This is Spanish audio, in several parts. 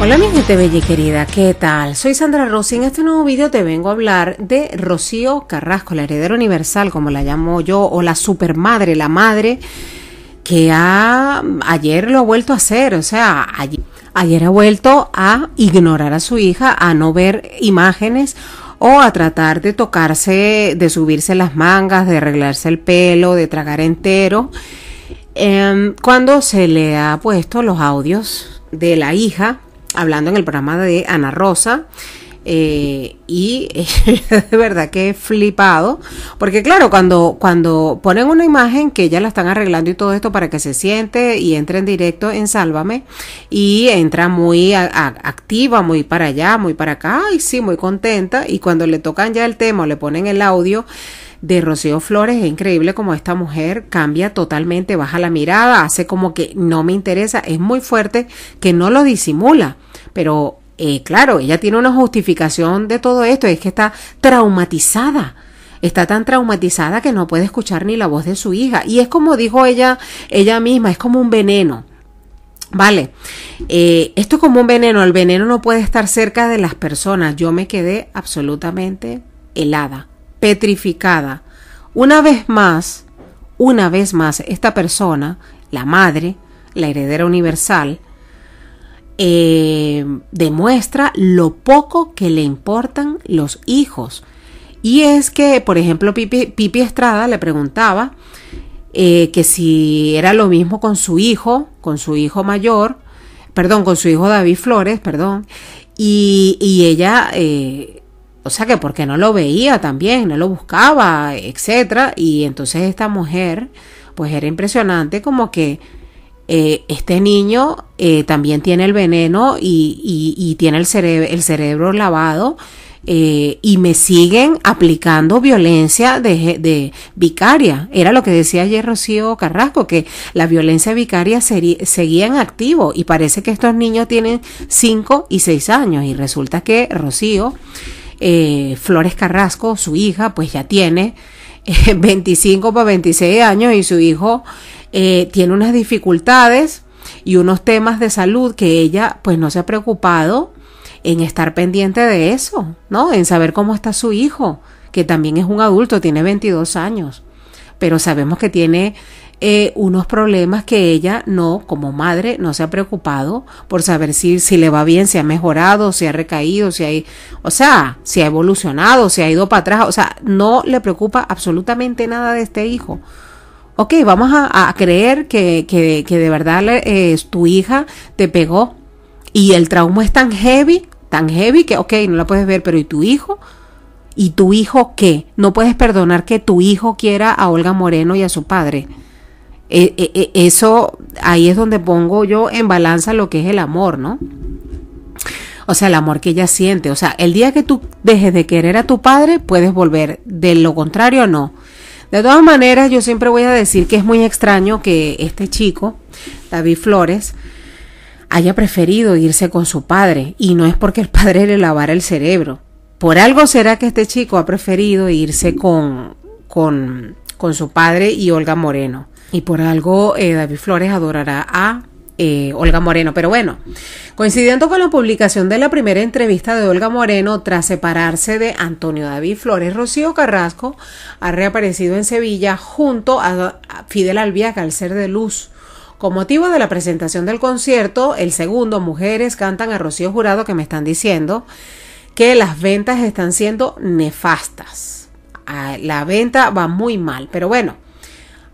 Hola mi gente bella y querida, ¿qué tal? Soy Sandra Rossi en este nuevo video te vengo a hablar de Rocío Carrasco, la heredera universal como la llamo yo, o la supermadre, la madre que ayer lo ha vuelto a hacer, o sea, ayer, ha vuelto a ignorar a su hija, a no ver imágenes o a tratar de tocarse, de subirse las mangas, de arreglarse el pelo, de tragar entero, em, cuando se le ha puesto los audios de la hija hablando en el programa de Ana Rosa. Eh, y de verdad que he flipado, porque claro, cuando, cuando ponen una imagen que ya la están arreglando y todo esto para que se siente y entre en directo en Sálvame, y entra muy activa, muy para allá, muy para acá, y sí, muy contenta, y cuando le tocan ya el tema le ponen el audio, de Rocío Flores. Es increíble como esta mujer cambia totalmente, baja la mirada, hace como que no me interesa. Es muy fuerte que no lo disimula. Pero eh, claro, ella tiene una justificación de todo esto, es que está traumatizada. Está tan traumatizada que no puede escuchar ni la voz de su hija. Y es como dijo ella, ella misma, es como un veneno. Vale, eh, esto es como un veneno, el veneno no puede estar cerca de las personas. Yo me quedé absolutamente helada, petrificada. Una vez más, una vez más, esta persona, la madre, la heredera universal, eh, demuestra lo poco que le importan los hijos. Y es que, por ejemplo, Pipi, Estrada le preguntaba eh, que si era lo mismo con su hijo, con su hijo mayor, perdón, con su hijo David Flores, perdón, y, ella, eh, o sea que porque no lo veía también, no lo buscaba, etcétera, y entonces esta mujer, pues era impresionante como que eh, este niño eh, también tiene el veneno y, tiene el, el, cerebro lavado eh, y me siguen aplicando violencia de, vicaria. Era lo que decía ayer Rocío Carrasco, que la violencia vicaria seguía en activo y parece que estos niños tienen 5 y 6 años y resulta que Rocío Flores Carrasco, su hija, pues ya tiene 25 para 26 años y su hijo eh, tiene unas dificultades y unos temas de salud que ella pues no se ha preocupado en estar pendiente de eso, ¿no? En saber cómo está su hijo, que también es un adulto, tiene 22 años, pero sabemos que tiene eh, unos problemas que ella no, como madre, no se ha preocupado por saber si, si le va bien, si ha mejorado, si ha recaído, si hay, o sea, si ha evolucionado, si ha ido para atrás, o sea, no le preocupa absolutamente nada de este hijo ok, vamos a, creer que, que, que, de verdad eh, tu hija te pegó y el trauma es tan heavy, tan heavy que, ok, no la puedes ver, pero ¿y tu hijo? ¿Y tu hijo qué? No puedes perdonar que tu hijo quiera a Olga Moreno y a su padre. Eh, eh, eso ahí es donde pongo yo en balanza lo que es el amor, ¿no? O sea, el amor que ella siente. O sea, el día que tú dejes de querer a tu padre, puedes volver. De lo contrario, no. De todas maneras, yo siempre voy a decir que es muy extraño que este chico, David Flores, haya preferido irse con su padre, y no es porque el padre le lavara el cerebro. Por algo será que este chico ha preferido irse con, con, con su padre y Olga Moreno. Y por algo eh, David Flores adorará a eh, Olga Moreno. Pero bueno, coincidiendo con la publicación de la primera entrevista de Olga Moreno tras separarse de Antonio David Flores, Rocío Carrasco ha reaparecido en Sevilla junto a Fidel Albia ser de Luz. Con motivo de la presentación del concierto, el segundo, Mujeres cantan a Rocío Jurado, que me están diciendo que las ventas están siendo nefastas. Ah, la venta va muy mal, pero bueno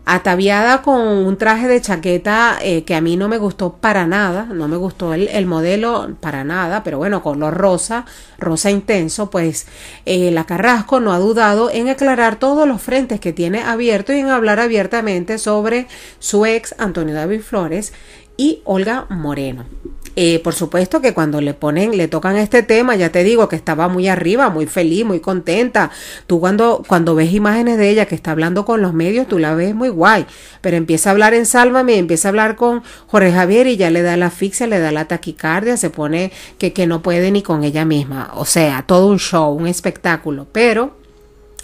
ataviada con un traje de chaqueta eh, que a mí no me gustó para nada, no me gustó el, modelo para nada, pero bueno, color rosa, rosa intenso, pues eh, la Carrasco no ha dudado en aclarar todos los frentes que tiene abierto y en hablar abiertamente sobre su ex Antonio David Flores y Olga Moreno. Eh, por supuesto que cuando le ponen, le tocan este tema, ya te digo que estaba muy arriba, muy feliz, muy contenta. Tú cuando, cuando ves imágenes de ella que está hablando con los medios, tú la ves muy guay. Pero empieza a hablar en Sálvame, empieza a hablar con Jorge Javier y ya le da la asfixia, le da la taquicardia, se pone que, que no puede ni con ella misma. O sea, todo un show, un espectáculo. Pero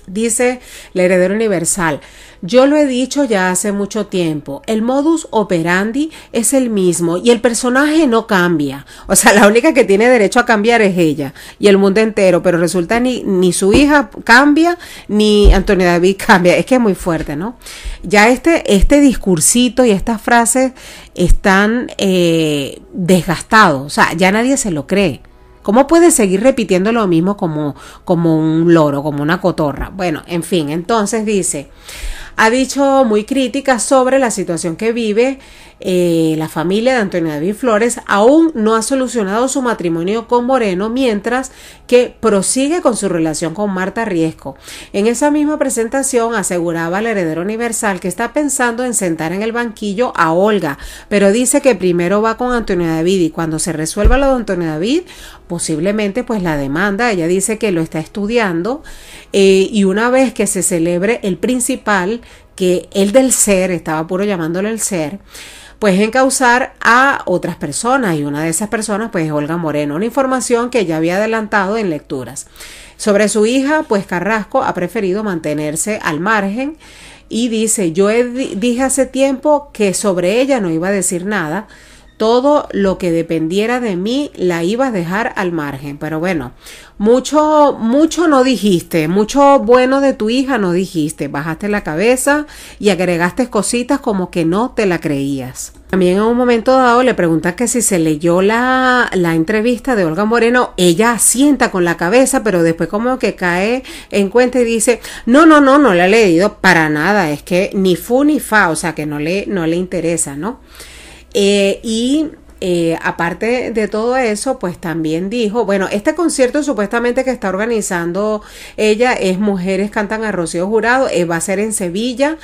Dice la heredero universal, yo lo he dicho ya hace mucho tiempo, el modus operandi es el mismo y el personaje no cambia. O sea, la única que tiene derecho a cambiar es ella y el mundo entero, pero resulta ni, ni su hija cambia, ni Antonio David cambia. Es que es muy fuerte, ¿no? Ya este, este discursito y estas frases están eh, desgastados, o sea, ya nadie se lo cree. ¿Cómo puedes seguir repitiendo lo mismo como, como un loro, como una cotorra? Bueno, en fin, entonces dice, ha dicho muy crítica sobre la situación que vive eh, la familia de Antonio David Flores. Aún no ha solucionado su matrimonio con Moreno, mientras que prosigue con su relación con Marta Riesco. En esa misma presentación aseguraba el heredero universal que está pensando en sentar en el banquillo a Olga, pero dice que primero va con Antonio David y cuando se resuelva lo de Antonio David, posiblemente pues la demanda, ella dice que lo está estudiando eh, y una vez que se celebre el principal, que el del ser, estaba puro llamándole el ser, pues encauzar a otras personas y una de esas personas pues es Olga Moreno, una información que ya había adelantado en lecturas. Sobre su hija, pues Carrasco ha preferido mantenerse al margen y dice, yo dije hace tiempo que sobre ella no iba a decir nada, todo lo que dependiera de mí la ibas a dejar al margen. Pero bueno, mucho, mucho no dijiste, mucho bueno de tu hija no dijiste. Bajaste la cabeza y agregaste cositas como que no te la creías. También en un momento dado le preguntas que si se leyó la, entrevista de Olga Moreno, ella asienta con la cabeza, pero después como que cae en cuenta y dice, no, no, no, no la he leído para nada, es que ni fu ni fa, o sea que no le, no le interesa, ¿no? Eh, y eh, aparte de todo eso, pues también dijo, bueno, este concierto supuestamente que está organizando ella es Mujeres Cantan a Rocío Jurado, eh, va a ser en Sevilla,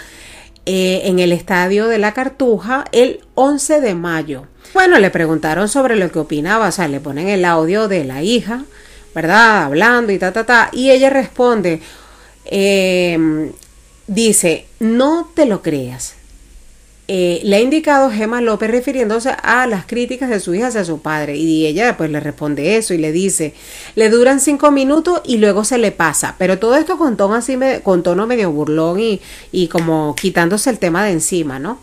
en el Estadio de la Cartuja, el 11 de mayo. Bueno, le preguntaron sobre lo que opinaba, o sea, le ponen el audio de la hija, ¿verdad? Hablando y ta, ta, ta, y ella responde, dice, no te lo creas, eh, le ha indicado Gemma López refiriéndose a las críticas de su hija hacia su padre y ella pues le responde eso y le dice le duran cinco minutos y luego se le pasa pero todo esto con tono así con tono medio burlón y, y como quitándose el tema de encima no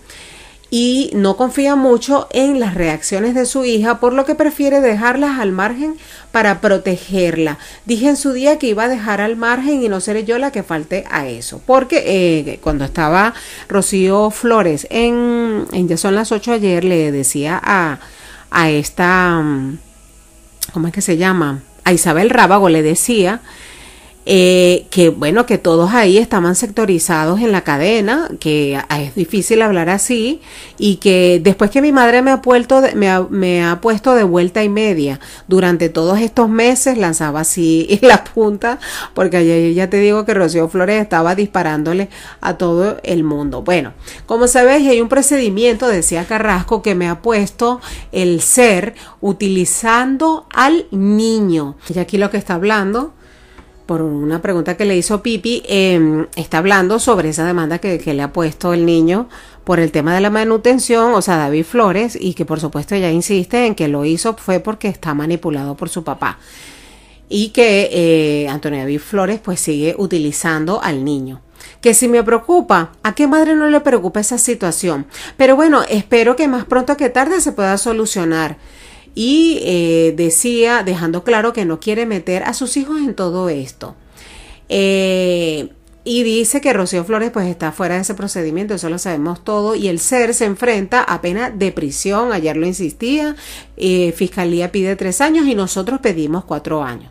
y no confía mucho en las reacciones de su hija, por lo que prefiere dejarlas al margen para protegerla. Dije en su día que iba a dejar al margen y no seré yo la que falte a eso, porque eh, cuando estaba Rocío Flores en, en, Ya son las 8 ayer, le decía a, a esta, mm, ¿cómo es que se llama? A Isabel Rábago le decía eh, que bueno, que todos ahí estaban sectorizados en la cadena, que es difícil hablar así, y que después que mi madre me ha, puesto, me ha, puesto de vuelta y media durante todos estos meses, lanzaba así la punta, porque ya te digo que Rocío Flores estaba disparándole a todo el mundo. Bueno, como sabéis, hay un procedimiento, decía Carrasco, que me ha puesto el ser utilizando al niño. Y aquí lo que está hablando por una pregunta que le hizo Pipi, em, está hablando sobre esa demanda que, le ha puesto el niño por el tema de la manutención, o sea, David Flores, y que por supuesto ya insiste en que lo hizo fue porque está manipulado por su papá. Y que eh, Antonio David Flores pues sigue utilizando al niño que si me preocupa, ¿a qué madre no le preocupa esa situación? Pero bueno, espero que más pronto que tarde se pueda solucionar y eh, decía, dejando claro que no quiere meter a sus hijos en todo esto. Eh, y dice que Rocío Flores pues está fuera de ese procedimiento, eso lo sabemos todo, y el SER se enfrenta a pena de prisión, ayer lo insistía, eh, Fiscalía pide tres años y nosotros pedimos cuatro años.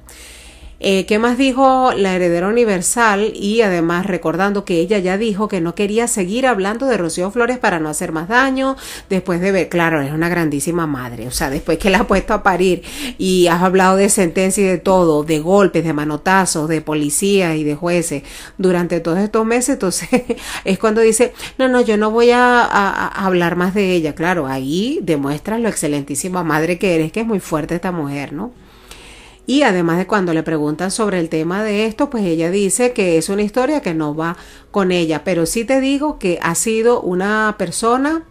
Eh, ¿Qué más dijo la heredera universal? Y además recordando que ella ya dijo que no quería seguir hablando de Rocío Flores para no hacer más daño, después de ver, claro, es una grandísima madre, o sea, después que la ha puesto a parir y has hablado de sentencia y de todo, de golpes, de manotazos, de policías y de jueces durante todos estos meses, entonces es cuando dice, no, no, yo no voy a, a hablar más de ella, claro, ahí demuestras lo excelentísima madre que eres, que es muy fuerte esta mujer, ¿no? Y además de cuando le preguntan sobre el tema de esto, pues ella dice que es una historia que no va con ella. Pero sí te digo que ha sido una persona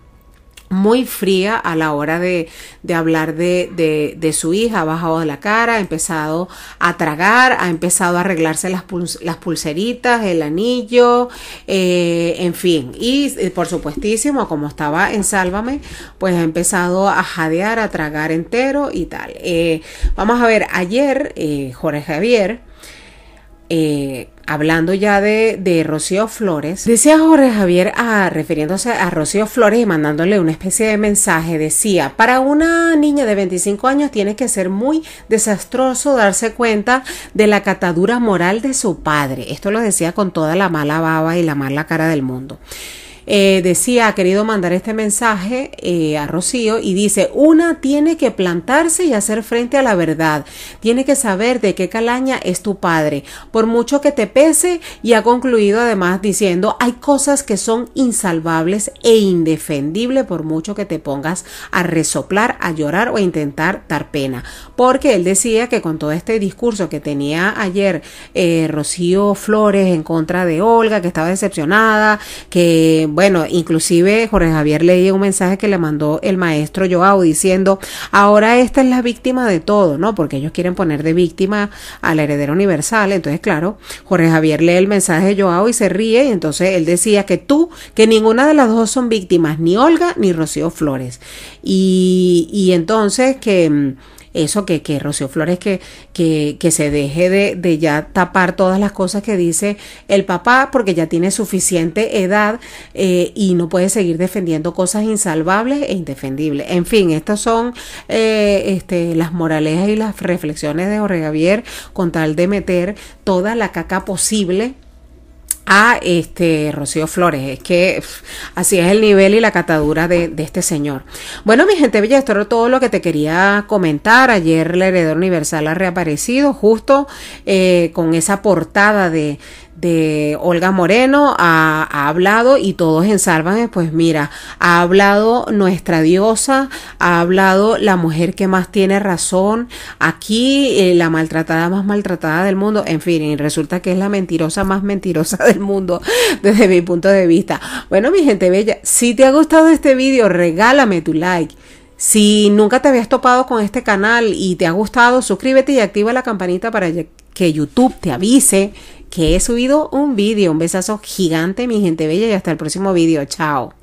muy fría a la hora de, hablar de, su hija, ha bajado de la cara, ha empezado a tragar, ha empezado a arreglarse las, las pulseritas, el anillo, eh, en fin. Y eh, por supuestísimo, como estaba en Sálvame, pues ha empezado a jadear, a tragar entero y tal. Eh, vamos a ver, ayer Jorge Javier eh, hablando ya de, de, Rocío Flores, decía Jorge Javier, a, ah, refiriéndose a Rocío Flores y mandándole una especie de mensaje, decía, para una niña de 25 años tiene que ser muy desastroso darse cuenta de la catadura moral de su padre. Esto lo decía con toda la mala baba y la mala cara del mundo. Eh, decía, ha querido mandar este mensaje eh, a Rocío y dice, una tiene que plantarse y hacer frente a la verdad, tiene que saber de qué calaña es tu padre, por mucho que te pese, y ha concluido además diciendo, hay cosas que son insalvables e indefendibles por mucho que te pongas a resoplar, a llorar o a intentar dar pena, porque él decía que con todo este discurso que tenía ayer eh, Rocío Flores en contra de Olga, que estaba decepcionada, que bueno, inclusive Jorge Javier leía un mensaje que le mandó el maestro Joao diciendo, ahora esta es la víctima de todo, ¿no? Porque ellos quieren poner de víctima al heredero universal. Entonces, claro, Jorge Javier lee el mensaje de Joao y se ríe. Y entonces él decía que tú, que ninguna de las dos son víctimas, ni Olga ni Rocío Flores. Y, y entonces que eso, que, que Rocío Flores que, que, que se deje de, de, ya tapar todas las cosas que dice el papá, porque ya tiene suficiente edad eh, y no puede seguir defendiendo cosas insalvables e indefendibles. En fin, estas son eh, este, las moralejas y las reflexiones de Jorge Javier con tal de meter toda la caca posible a este Rocío Flores. Es que así es el nivel y la catadura de, este señor. Bueno, mi gente bella, esto era todo lo que te quería comentar. Ayer el heredero universal ha reaparecido justo eh, con esa portada de, de Olga Moreno ha, hablado y todos ensalvan pues mira, ha hablado nuestra diosa, ha hablado la mujer que más tiene razón, aquí eh, la maltratada más maltratada del mundo, en fin, y resulta que es la mentirosa más mentirosa mundo desde mi punto de vista. Bueno, mi gente bella, si te ha gustado este vídeo, regálame tu like. Si nunca te habías topado con este canal y te ha gustado, suscríbete y activa la campanita para que YouTube te avise que he subido un vídeo. Un besazo gigante, mi gente bella, y hasta el próximo vídeo. Chao.